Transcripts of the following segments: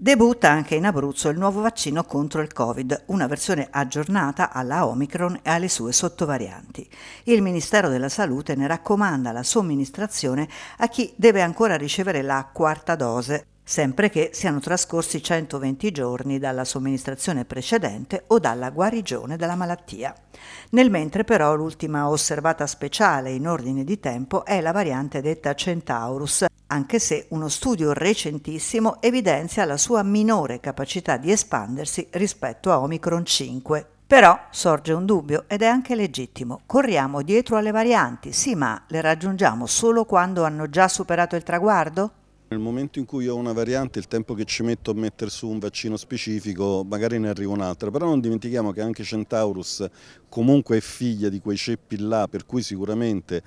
Debutta anche in Abruzzo il nuovo vaccino contro il Covid, una versione aggiornata alla Omicron e alle sue sottovarianti. Il Ministero della Salute ne raccomanda la somministrazione a chi deve ancora ricevere la quarta dose, sempre che siano trascorsi 120 giorni dalla somministrazione precedente o dalla guarigione della malattia. Nel mentre però l'ultima osservata speciale in ordine di tempo è la variante detta Centaurus, anche se uno studio recentissimo evidenzia la sua minore capacità di espandersi rispetto a Omicron 5. Però sorge un dubbio ed è anche legittimo. Corriamo dietro alle varianti, sì, ma le raggiungiamo solo quando hanno già superato il traguardo? Nel momento in cui ho una variante, il tempo che ci metto a mettere su un vaccino specifico, magari ne arriva un'altra, però non dimentichiamo che anche Centaurus comunque è figlia di quei ceppi là, per cui sicuramente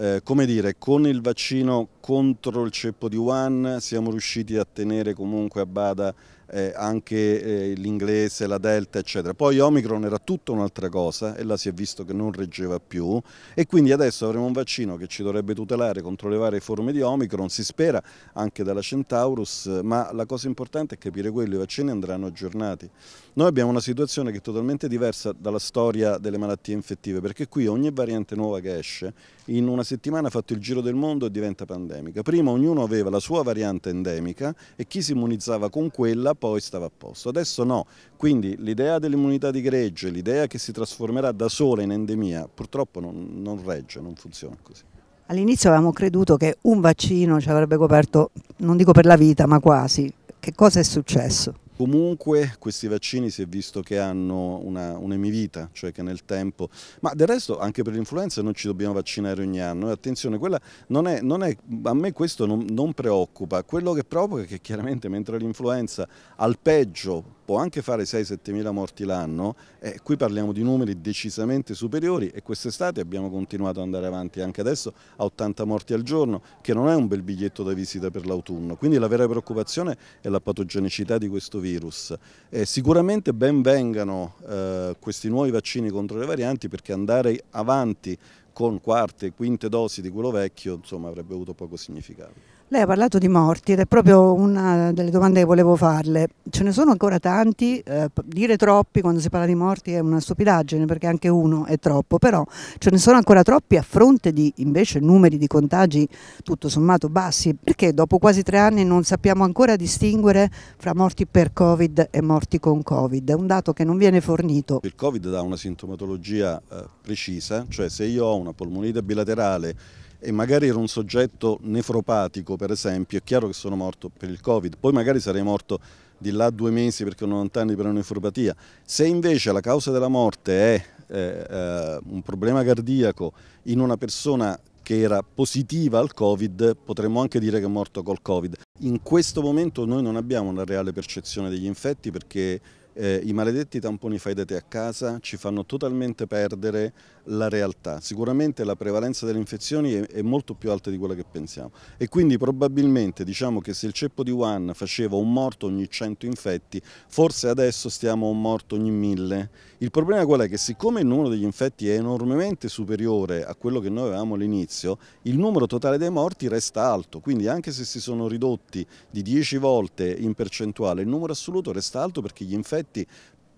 eh, come dire, con il vaccino contro il ceppo di Wuhan siamo riusciti a tenere comunque a bada eh, anche eh, l'inglese, la delta eccetera. Poi Omicron era tutta un'altra cosa e là si è visto che non reggeva più e quindi adesso avremo un vaccino che ci dovrebbe tutelare contro le varie forme di Omicron, si spera anche dalla Centaurus, ma la cosa importante è capire quello, i vaccini andranno aggiornati. Noi abbiamo una situazione che è totalmente diversa dalla storia delle malattie infettive perché qui ogni variante nuova che esce in una settimana ha fatto il giro del mondo e diventa pandemica. Prima ognuno aveva la sua variante endemica e chi si immunizzava con quella poi stava a posto. Adesso no, quindi l'idea dell'immunità di gregge, l'idea che si trasformerà da sola in endemia, purtroppo non, non regge, non funziona così. All'inizio avevamo creduto che un vaccino ci avrebbe coperto, non dico per la vita, ma quasi. Che cosa è successo? Comunque questi vaccini si è visto che hanno un'emivita, un cioè che nel tempo, ma del resto anche per l'influenza noi ci dobbiamo vaccinare ogni anno e attenzione, non è, non è, a me questo non, non preoccupa, quello che provoca è che chiaramente mentre l'influenza al peggio può anche fare 6-7 mila morti l'anno, eh, qui parliamo di numeri decisamente superiori e quest'estate abbiamo continuato ad andare avanti anche adesso a 80 morti al giorno, che non è un bel biglietto da visita per l'autunno. Quindi la vera preoccupazione è la patogenicità di questo virus. Eh, sicuramente ben vengano eh, questi nuovi vaccini contro le varianti perché andare avanti con quarte e quinte dosi di quello vecchio insomma, avrebbe avuto poco significato. Lei ha parlato di morti ed è proprio una delle domande che volevo farle. Ce ne sono ancora tanti, eh, dire troppi quando si parla di morti è una stupidaggine perché anche uno è troppo, però ce ne sono ancora troppi a fronte di invece numeri di contagi tutto sommato bassi. Perché dopo quasi tre anni non sappiamo ancora distinguere fra morti per Covid e morti con Covid? È un dato che non viene fornito. Il Covid dà una sintomatologia eh, precisa, cioè se io ho una polmonite bilaterale e magari ero un soggetto nefropatico per esempio, è chiaro che sono morto per il Covid, poi magari sarei morto di là a due mesi perché ho 90 anni per una nefropatia. Se invece la causa della morte è eh, eh, un problema cardiaco in una persona che era positiva al Covid, potremmo anche dire che è morto col Covid. In questo momento noi non abbiamo una reale percezione degli infetti perché eh, i maledetti tamponi fai da te a casa ci fanno totalmente perdere la realtà. Sicuramente la prevalenza delle infezioni è, è, molto più alta di quella che pensiamo e quindi probabilmente diciamo che se il ceppo di Wuhan faceva un morto ogni 100 infetti, forse adesso stiamo a un morto ogni 1000. Il problema qual è? Che siccome il numero degli infetti è enormemente superiore a quello che noi avevamo all'inizio, il numero totale dei morti resta alto, quindi anche se si sono ridotti di 10 volte in percentuale, il numero assoluto resta alto perché gli infetti effetti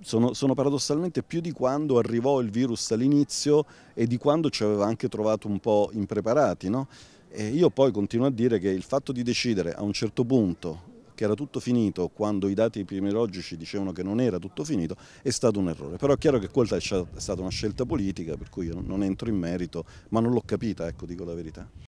sono, sono, paradossalmente più di quando arrivò il virus all'inizio e di quando ci aveva anche trovato un po' impreparati. No? io poi continuo a dire che il fatto di decidere a un certo punto che era tutto finito quando i dati epidemiologici dicevano che non era tutto finito è stato un errore. Però è chiaro che quella è stata una scelta politica per cui io non entro in merito, ma non l'ho capita, ecco, dico la verità.